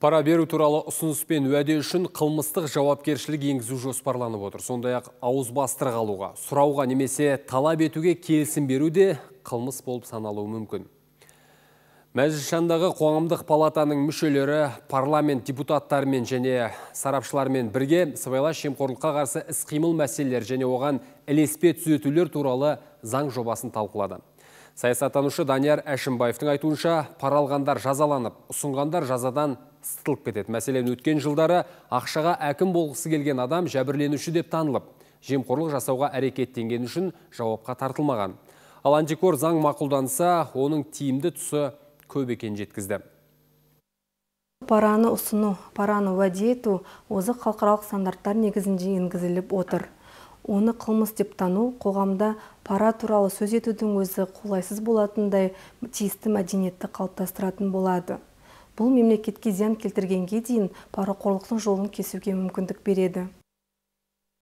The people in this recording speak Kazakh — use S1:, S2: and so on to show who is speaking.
S1: Пара беру туралы ұсыныс пен уәде үшін қылмыстық жауапкершілік енгізу жоспарланып отыр. Сондай-ақ ауыз бастырық алуға, сұрауға немесе талап етуге келісім беру де қылмыс болып саналуы мүмкін. Мәжішандағы қоғамдық палатаның мүшелері парламент депутаттарымен және сарапшылармен бірге сыбайлас жемқорлыққа қарсы іс-қимыл мәселелер және оған ілеспе түзетулер туралы заң жобасын талқылады. Саясаттанушы Данияр Әшімбаевтың айтуынша, паралғандар жазаланып, ұсынғандар жазадан сытылып кетеді мәселен өткен жылдары ақшаға әкім болғысы келген адам жәбірленуші деп танылып жемқорлық жасауға әрекеттенгені үшін жауапқа тартылмаған ал антикор заң мақұлданса оның тиімді тұсы көп екенін жеткізді
S2: параны ұсыну параны уәде ету озық халықаралық стандарттар негізінде енгізіліп отыр оны қылмыс деп тану қоғамда пара туралы сөз етудің өзі қолайсыз болатындай тиісті мәдениетті қалыптастыратын болады бұл мемлекетке зиян келтіргенге дейін парақорлықтың жолын кесуге мүмкіндік береді